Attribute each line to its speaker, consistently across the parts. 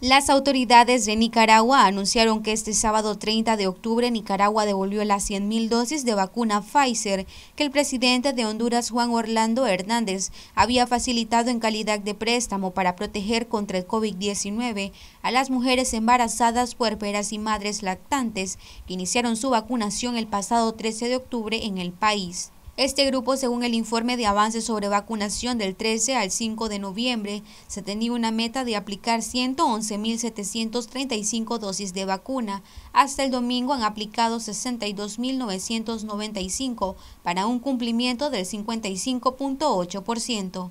Speaker 1: Las autoridades de Nicaragua anunciaron que este sábado 30 de octubre Nicaragua devolvió las 100.000 dosis de vacuna Pfizer que el presidente de Honduras Juan Orlando Hernández había facilitado en calidad de préstamo para proteger contra el COVID-19 a las mujeres embarazadas, puerperas y madres lactantes que iniciaron su vacunación el pasado 13 de octubre en el país. Este grupo, según el informe de avance sobre vacunación del 13 al 5 de noviembre, se tenía una meta de aplicar 111.735 dosis de vacuna. Hasta el domingo han aplicado 62.995 para un cumplimiento del 55.8%.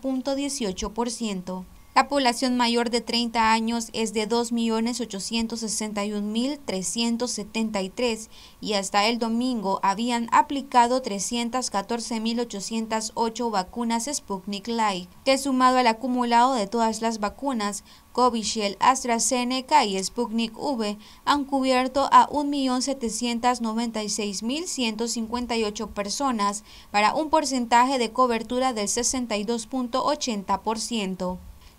Speaker 1: punto dieciocho por ciento. La población mayor de 30 años es de 2.861.373 y hasta el domingo habían aplicado 314.808 vacunas Sputnik Light, que sumado al acumulado de todas las vacunas, Covishield, AstraZeneca y Sputnik V han cubierto a 1.796.158 personas para un porcentaje de cobertura del 62.80%.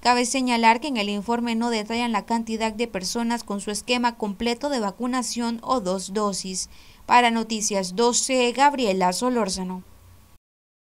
Speaker 1: Cabe señalar que en el informe no detallan la cantidad de personas con su esquema completo de vacunación o dos dosis. Para Noticias 12, Gabriela Solórzano.